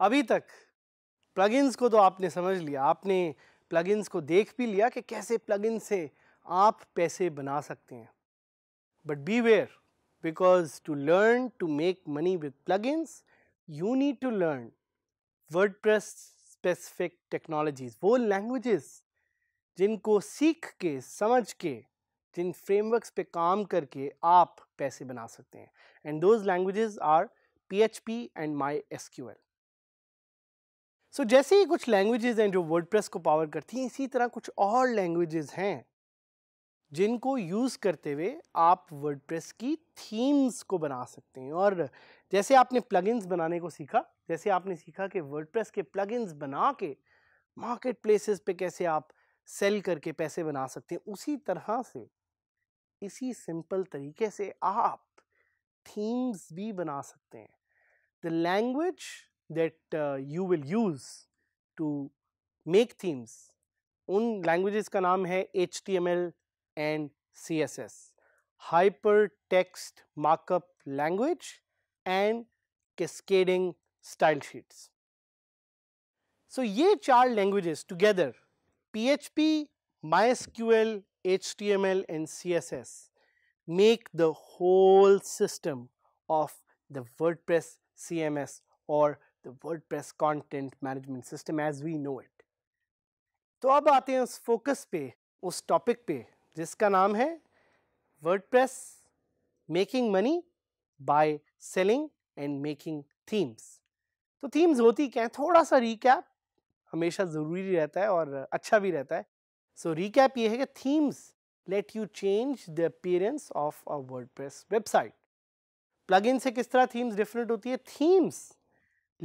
अभी तक प्लगइन्स को तो आपने समझ लिया आपने प्लगइन्स को देख भी लिया कि कैसे प्लगइन से आप पैसे बना सकते हैं But beware because to learn to make money with plugins, you need to learn WordPress specific technologies, wo languages jinko seekh ke samajh ke jin frameworks pe kaam karke aap paise bana sakte hain and those languages are PHP and MySQL. So so, जैसे ही कुछ languages हैं जो WordPress को power करती हैं इसी तरह कुछ और लैंग्वेजेस हैं जिनको यूज़ करते हुए आप वर्डप्रेस की थीम्स को बना सकते हैं और जैसे आपने प्लगइन्स बनाने को सीखा जैसे आपने सीखा कि वर्डप्रेस के प्लगइन्स बना के मार्केट प्लेसेस पे कैसे आप सेल करके पैसे बना सकते हैं उसी तरह से इसी सिंपल तरीके से आप थीम्स भी बना सकते हैं the language that you will use to make themes उन लैंग्वेजेस का नाम है H T M L and CSS, hypertext markup language and cascading style sheets. So, these four languages together PHP, MySQL, HTML and CSS make the whole system of the WordPress CMS or the WordPress content management system as we know it. तो अब आते हैं उस focus पे उस topic पे जिसका नाम है press making money by selling and making themes तो थीम्स होती क्या है थोड़ा सा रिकैप हमेशा ज़रूरी रहता है और अच्छा भी रहता है सो so, रिकैप ये है कि themes let you change the appearance of a press website plugin से किस तरह थीम्स डिफरेंट होती है themes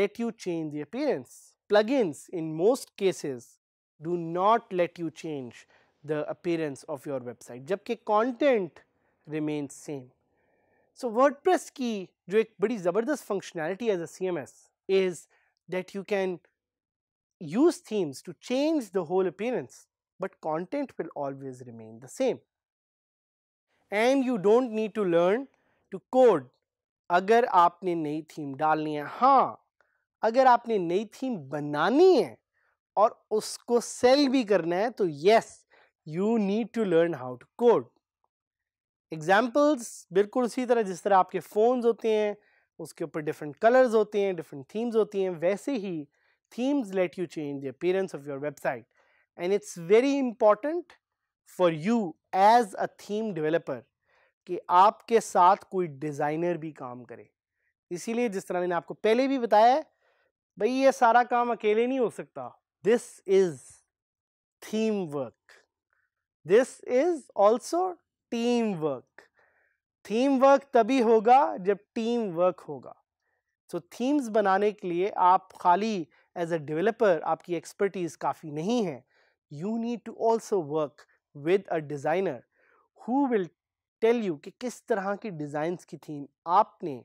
let you change the appearance plugins in most cases do not let you change the appearance of your website jabki content remains same. So WordPress ki jo ek badi zabardast functionality as a CMS is that you can use themes to change the whole appearance but content will always remain the same. And you don't need to learn to code agar aapne nayi theme dalni hai ha agar aapne nayi theme banani hai aur usko sell bhi karna hai to yes you need to learn how to code examples बिल्कुल उसी तरह जिस तरह आपके phones होते हैं उसके ऊपर डिफरेंट कलर्स होते हैं डिफरेंट थीम्स होती हैं वैसे ही themes let you change the appearance of your website and it's very important for you as a theme developer कि आपके साथ कोई डिज़ाइनर भी काम करे इसीलिए जिस तरह मैंने आपको पहले भी बताया भाई ये सारा काम अकेले नहीं हो सकता this is theme work this is also team work theme work तभी होगा जब टीम वर्क होगा सो so, थीम्स बनाने के लिए आप खाली एज अ डिवेलपर आपकी एक्सपर्टीज़ काफ़ी नहीं है you need to also work with a designer who will tell you कि किस तरह की डिज़ाइंस की थीम आपने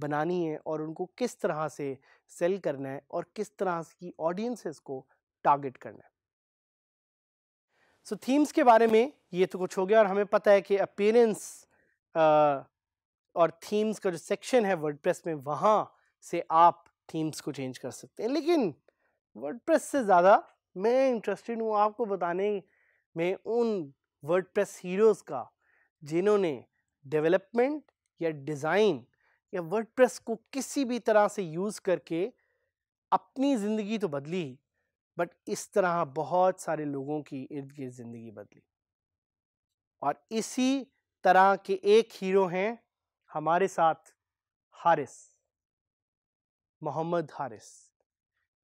बनानी है और उनको किस तरह से सेल करना है और किस तरह की ऑडियंसेस को टारगेट करना है सो थीम्स के बारे में ये तो कुछ हो गया और हमें पता है कि अपेरेंस और थीम्स का जो सेक्शन है वर्ड में वहाँ से आप थीम्स को चेंज कर सकते हैं लेकिन वर्ड से ज़्यादा मैं इंटरेस्टेड हूँ आपको बताने में उन प्रेस हीरोज़ का जिन्होंने डेवलपमेंट या डिज़ाइन या वर्ड को किसी भी तरह से यूज़ करके अपनी ज़िंदगी तो बदली बट इस तरह बहुत सारे लोगों की इर्द गिर्द ज़िंदगी बदली और इसी तरह के एक हीरो हैं हमारे साथ Haris Mohammad Haris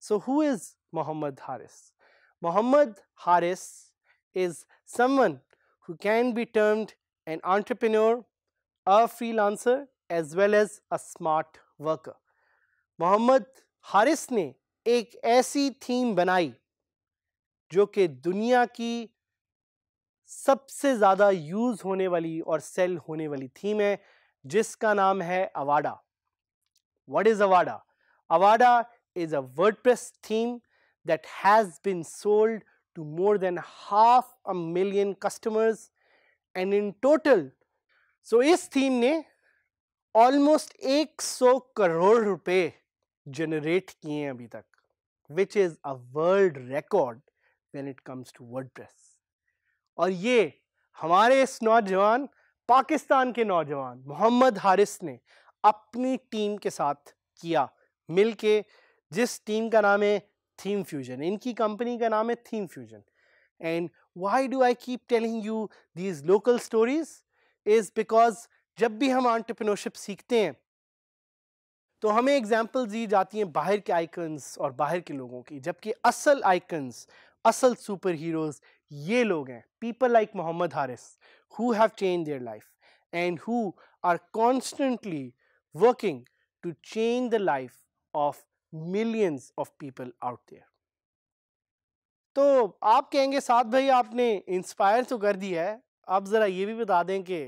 so who is Mohammad Haris Mohammad Haris someone who can be termed an an a freelancer as well as a smart worker Mohammad Haris ने एक ऐसी थीम बनाई जो कि दुनिया की सबसे ज़्यादा यूज़ होने वाली और सेल होने वाली थीम है जिसका नाम है Avada what is Avada Avada is a WordPress theme that has been sold to more than half a million customers and in total so इस थीम ने ऑलमोस्ट 100 करोड़ रुपए जनरेट किए हैं अभी तक which is a world record when it comes to WordPress. और ये हमारे इस नौजवान पाकिस्तान के नौजवान मोहम्मद हारिस ने अपनी टीम के साथ किया मिलके जिस टीम का नाम है थीम फ्यूजन इनकी कंपनी का नाम है theme fusion and why do I keep telling you these local stories is because जब भी हम entrepreneurship सीखते हैं तो हमें एग्जाम्पल दी जाती हैं बाहर के आइकन्स और बाहर के लोगों की जबकि असल आइकन्स असल सुपर हीरोज़ ये लोग हैं people like Mohammad Haris who have change their life and who are constantly working to change the life of millions of people out there तो आप कहेंगे साथ भाई आपने इंस्पायर तो कर दिया है आप ज़रा ये भी बता दें कि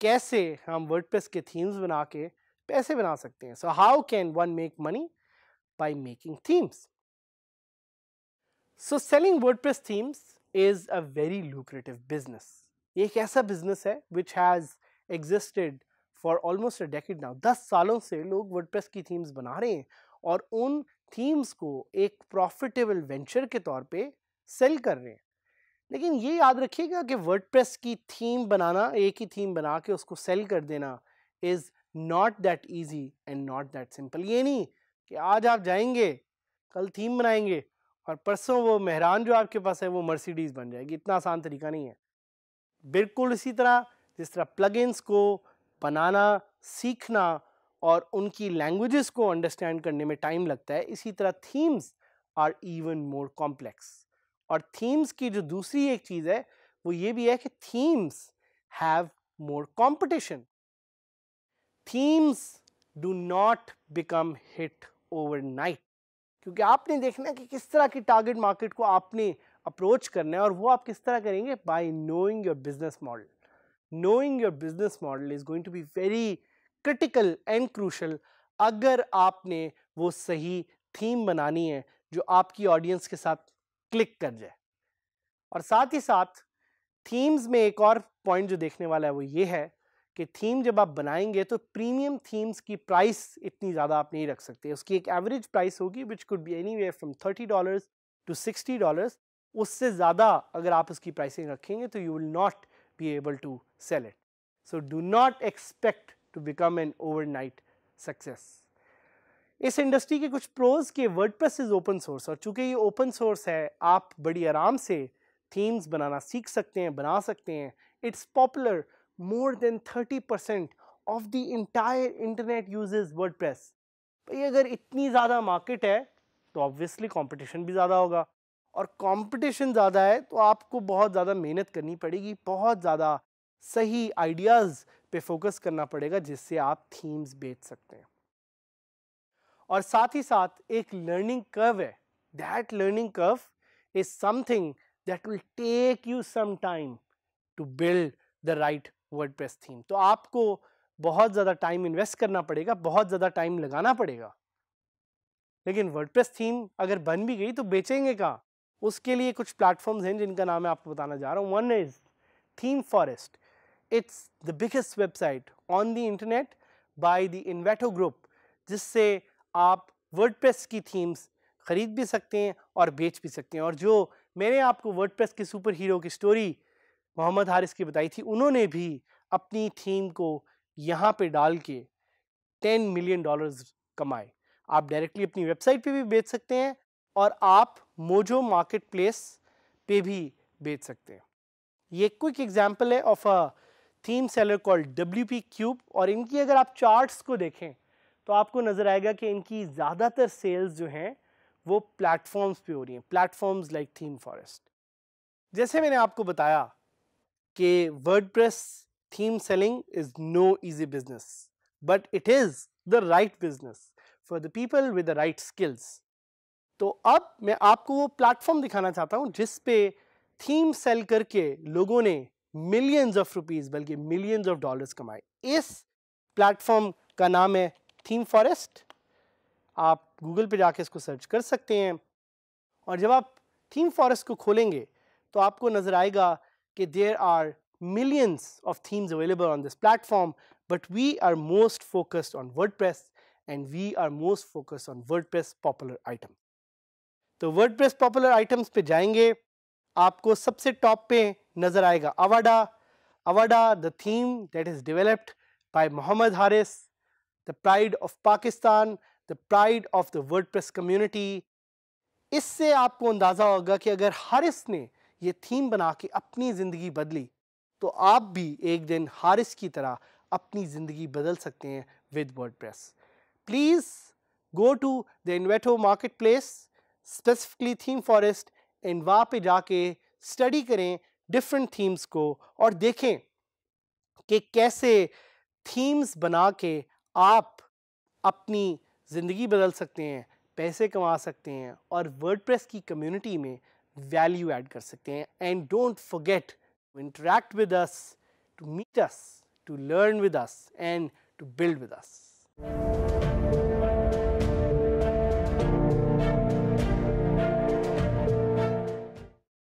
कैसे हम वर्डप्रेस के थीम्स बना के पैसे बना सकते हैं so how can one make money by making themes so selling WordPress themes is a very lucrative business एक ऐसा बिजनेस है which has existed for almost a decade now दस सालों से लोग वर्ड प्रेस की थीम्स बना रहे हैं और उन थीम्स को एक प्रॉफिटेबल वेंचर के तौर पे सेल कर रहे हैं लेकिन ये याद रखिएगा कि वर्ड प्रेस की थीम बनाना एक ही थीम बना के उसको सेल कर देना is not that easy and not that simple ये नहीं कि आज आप जाएंगे कल थीम बनाएंगे और परसों वो मेहरान जो आपके पास है वो मर्सिडीज़ बन जाएगी इतना आसान तरीका नहीं है बिल्कुल इसी तरह जिस तरह प्लगइन्स को बनाना सीखना और उनकी लैंग्वेजेस को अंडरस्टैंड करने में टाइम लगता है इसी तरह themes are even more complex और थीम्स की जो दूसरी एक चीज़ है वो ये भी है कि themes have more competition themes do not become hit overnight. क्योंकि आपने देखना है कि किस तरह की टारगेट मार्केट को आपने अप्रोच करना है और वो आप किस तरह करेंगे by knowing your business model knowing your business model is going to be very critical and crucial अगर आपने वो सही थीम बनानी है जो आपकी ऑडियंस के साथ क्लिक कर जाए और साथ ही साथ थीम्स में एक और पॉइंट जो देखने वाला है वो ये है कि थीम जब आप बनाएंगे तो प्रीमियम थीम्स की प्राइस इतनी ज़्यादा आप नहीं रख सकते उसकी एक एवरेज प्राइस होगी which could be any way from thirty dollars to sixty dollars उससे ज़्यादा अगर आप उसकी प्राइसिंग रखेंगे तो you will not be able to sell it so do not expect to become an over success इस industry के कुछ प्रोज के वर्डप्रेस इज ओपन सोर्स और चूंकि ये ओपन सोर्स है आप बड़ी आराम से थीम्स बनाना सीख सकते हैं बना सकते हैं it's popular more than 30% the entire internet internet WordPress भाई अगर इतनी ज़्यादा मार्केट है तो ऑब्वियसली कंपटीशन भी ज़्यादा होगा और कंपटीशन ज़्यादा है तो आपको बहुत ज़्यादा मेहनत करनी पड़ेगी बहुत ज़्यादा सही आइडियाज़ पे फोकस करना पड़ेगा जिससे आप थीम्स बेच सकते हैं और साथ ही साथ एक लर्निंग कर्व है that learning curve is something that will take you some time to build the right press theme तो आपको बहुत ज़्यादा टाइम इन्वेस्ट करना पड़ेगा बहुत ज़्यादा टाइम लगाना पड़ेगा लेकिन प्रेस थीम अगर बन भी गई तो बेचेंगे कहाँ उसके लिए कुछ प्लेटफॉर्म्स हैं जिनका नाम मैं आपको बताना जा रहा हूँ one is theme forest it's the biggest website on the internet by the Envato group जिससे आप वर्ड की थीम्स ख़रीद भी सकते हैं और बेच भी सकते हैं और जो मैंने आपको वर्ड के सुपर हीरो की स्टोरी मोहम्मद हारिस की बताई थी उन्होंने भी अपनी थीम को यहाँ पे डाल के टेन मिलियन डॉलर्स कमाए आप डायरेक्टली अपनी वेबसाइट पे भी बेच सकते हैं और आप मोजो मार्केट प्लेस पे भी बेच सकते हैं ये क्विक एग्जाम्पल है of a theme seller called W P cube और इनकी अगर आप चार्ट्स को देखें तो आपको नज़र आएगा कि इनकी ज़्यादातर सेल्स जो हैं वो प्लेटफॉर्म्स पे हो रही हैं प्लेटफॉर्म्स लाइक थीम फॉरेस्ट जैसे मैंने आपको बताया कि WordPress theme selling is no easy business but it is the right business for the people with the right skills तो अब मैं आपको वो प्लेटफॉर्म दिखाना चाहता हूँ जिस पे थीम सेल करके लोगों ने मिलियंस ऑफ रुपीस बल्कि मिलियंस ऑफ डॉलर्स कमाए इस प्लेटफॉर्म का नाम है थीम फॉरेस्ट आप गूगल पे जाके इसको सर्च कर सकते हैं और जब आप थीम फॉरेस्ट को खोलेंगे तो आपको नज़र आएगा कि there are millions of themes available on this platform but we are most focused on word and we are most focused on word popular item तो वर्ड पॉपुलर आइटम्स पे जाएंगे आपको सबसे टॉप पे नज़र आएगा Avada Avada the theme that is developed by Mohammad Haris the pride of Pakistan the pride of the word community इससे आपको अंदाज़ा होगा कि अगर हारिस ने ये थीम बना के अपनी ज़िंदगी बदली तो आप भी एक दिन हारिस की तरह अपनी ज़िंदगी बदल सकते हैं with WordPress please go to the Envato marketplace specifically theme forest and वहाँ पे जाके स्टडी करें डिफरेंट थीम्स को और देखें कि कैसे थीम्स बना के आप अपनी ज़िंदगी बदल सकते हैं पैसे कमा सकते हैं और वर्डप्रेस की कम्युनिटी में वैल्यू एड कर सकते हैं and don't forget to interact with us to meet us to learn with us and to build with us